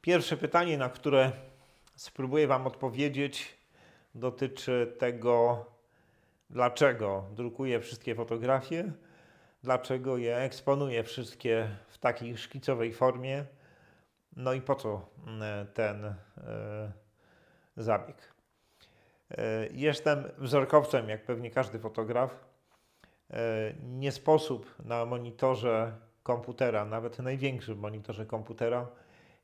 Pierwsze pytanie, na które spróbuję Wam odpowiedzieć, dotyczy tego, dlaczego drukuję wszystkie fotografie, dlaczego je eksponuję wszystkie w takiej szkicowej formie, no i po co mm, ten e, zabieg. E, jestem wzorkowcem, jak pewnie każdy fotograf. E, nie sposób na monitorze komputera, nawet największym monitorze komputera,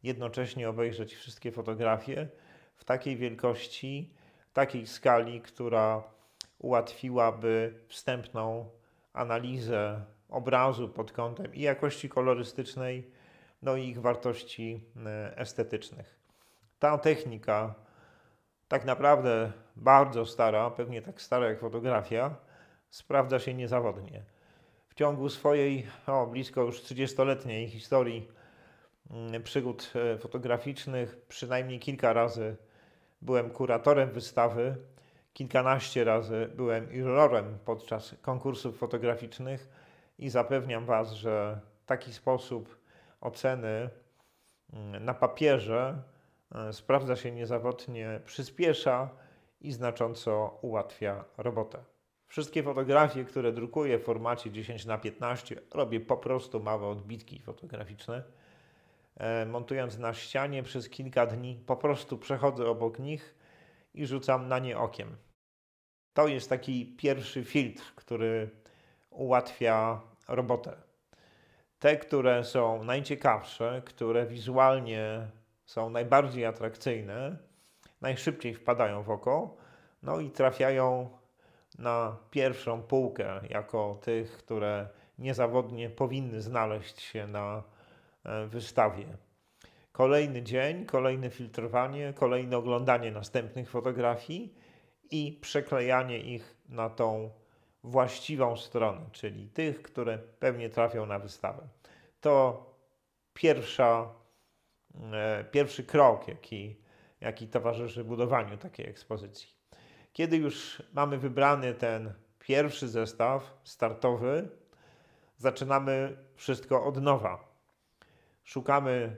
jednocześnie obejrzeć wszystkie fotografie w takiej wielkości, takiej skali, która ułatwiłaby wstępną analizę obrazu pod kątem i jakości kolorystycznej, no i ich wartości e, estetycznych. Ta technika, tak naprawdę bardzo stara, pewnie tak stara jak fotografia, sprawdza się niezawodnie. W ciągu swojej o, blisko już 30-letniej historii Mm, przygód e, fotograficznych. Przynajmniej kilka razy byłem kuratorem wystawy, kilkanaście razy byłem jurorem podczas konkursów fotograficznych i zapewniam Was, że taki sposób oceny mm, na papierze e, sprawdza się niezawodnie, przyspiesza i znacząco ułatwia robotę. Wszystkie fotografie, które drukuję w formacie 10 na 15, robię po prostu małe odbitki fotograficzne. E, montując na ścianie przez kilka dni, po prostu przechodzę obok nich i rzucam na nie okiem. To jest taki pierwszy filtr, który ułatwia robotę. Te, które są najciekawsze, które wizualnie są najbardziej atrakcyjne, najszybciej wpadają w oko, no i trafiają na pierwszą półkę jako tych, które niezawodnie powinny znaleźć się na E, wystawie. Kolejny dzień, kolejne filtrowanie, kolejne oglądanie następnych fotografii i przeklejanie ich na tą właściwą stronę, czyli tych, które pewnie trafią na wystawę. To pierwsza, e, pierwszy krok, jaki, jaki towarzyszy budowaniu takiej ekspozycji. Kiedy już mamy wybrany ten pierwszy zestaw startowy, zaczynamy wszystko od nowa szukamy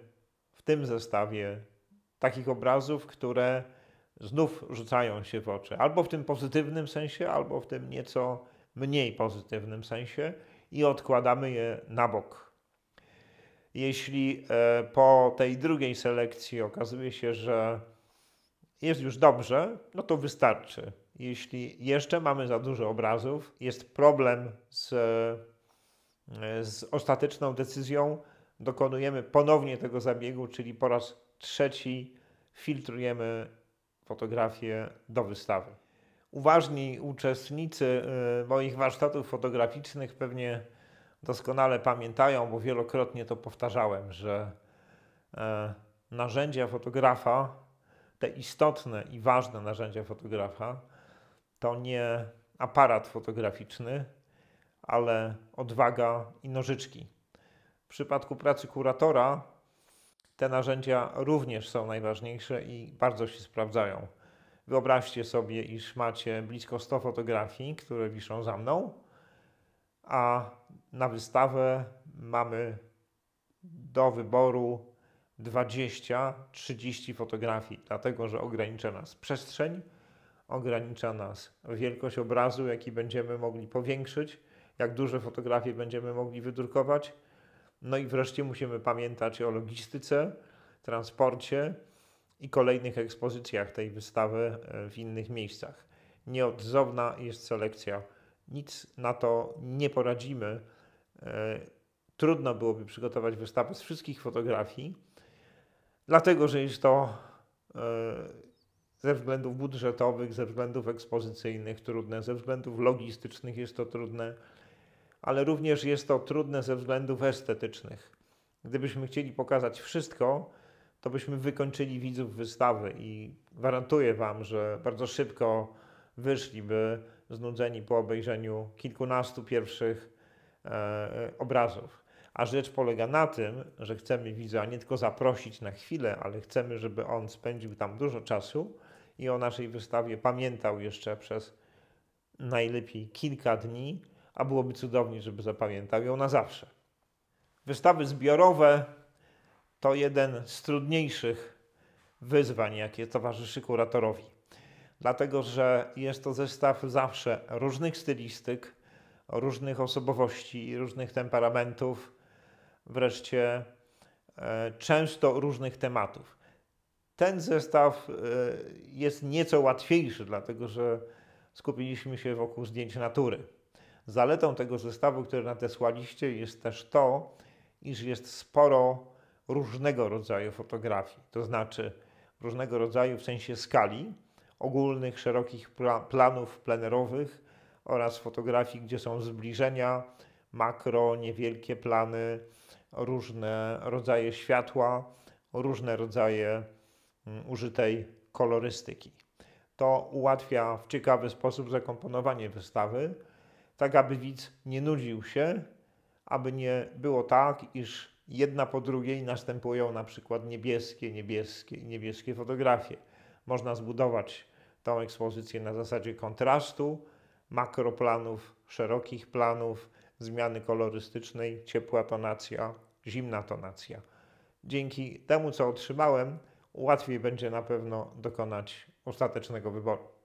w tym zestawie takich obrazów, które znów rzucają się w oczy, albo w tym pozytywnym sensie, albo w tym nieco mniej pozytywnym sensie i odkładamy je na bok. Jeśli e, po tej drugiej selekcji okazuje się, że jest już dobrze, no to wystarczy. Jeśli jeszcze mamy za dużo obrazów, jest problem z, e, z ostateczną decyzją, dokonujemy ponownie tego zabiegu, czyli po raz trzeci filtrujemy fotografię do wystawy. Uważni uczestnicy y, moich warsztatów fotograficznych pewnie doskonale pamiętają, bo wielokrotnie to powtarzałem, że e, narzędzia fotografa, te istotne i ważne narzędzia fotografa, to nie aparat fotograficzny, ale odwaga i nożyczki. W przypadku pracy kuratora te narzędzia również są najważniejsze i bardzo się sprawdzają. Wyobraźcie sobie, iż macie blisko 100 fotografii, które wiszą za mną, a na wystawę mamy do wyboru 20-30 fotografii, dlatego że ogranicza nas przestrzeń, ogranicza nas wielkość obrazu, jaki będziemy mogli powiększyć, jak duże fotografie będziemy mogli wydrukować no i wreszcie musimy pamiętać o logistyce, transporcie i kolejnych ekspozycjach tej wystawy e, w innych miejscach. Nieodzowna jest selekcja. Nic na to nie poradzimy. E, trudno byłoby przygotować wystawę z wszystkich fotografii, dlatego że jest to e, ze względów budżetowych, ze względów ekspozycyjnych trudne, ze względów logistycznych jest to trudne ale również jest to trudne ze względów estetycznych. Gdybyśmy chcieli pokazać wszystko, to byśmy wykończyli widzów wystawy i gwarantuję Wam, że bardzo szybko wyszliby znudzeni po obejrzeniu kilkunastu pierwszych e, e, obrazów. A rzecz polega na tym, że chcemy widza nie tylko zaprosić na chwilę, ale chcemy, żeby on spędził tam dużo czasu i o naszej wystawie pamiętał jeszcze przez najlepiej kilka dni, a byłoby cudownie, żeby zapamiętał ją na zawsze. Wystawy zbiorowe to jeden z trudniejszych wyzwań, jakie towarzyszy kuratorowi, dlatego że jest to zestaw zawsze różnych stylistyk, różnych osobowości, różnych temperamentów, wreszcie e, często różnych tematów. Ten zestaw e, jest nieco łatwiejszy, dlatego że skupiliśmy się wokół zdjęć natury. Zaletą tego zestawu, który nadesłaliście, jest też to, iż jest sporo różnego rodzaju fotografii, to znaczy różnego rodzaju w sensie skali, ogólnych, szerokich planów plenerowych oraz fotografii, gdzie są zbliżenia, makro, niewielkie plany, różne rodzaje światła, różne rodzaje mm, użytej kolorystyki. To ułatwia w ciekawy sposób zakomponowanie wystawy tak aby widz nie nudził się, aby nie było tak, iż jedna po drugiej następują na przykład niebieskie, niebieskie i niebieskie fotografie. Można zbudować tą ekspozycję na zasadzie kontrastu, makroplanów, szerokich planów, zmiany kolorystycznej, ciepła tonacja, zimna tonacja. Dzięki temu, co otrzymałem, łatwiej będzie na pewno dokonać ostatecznego wyboru.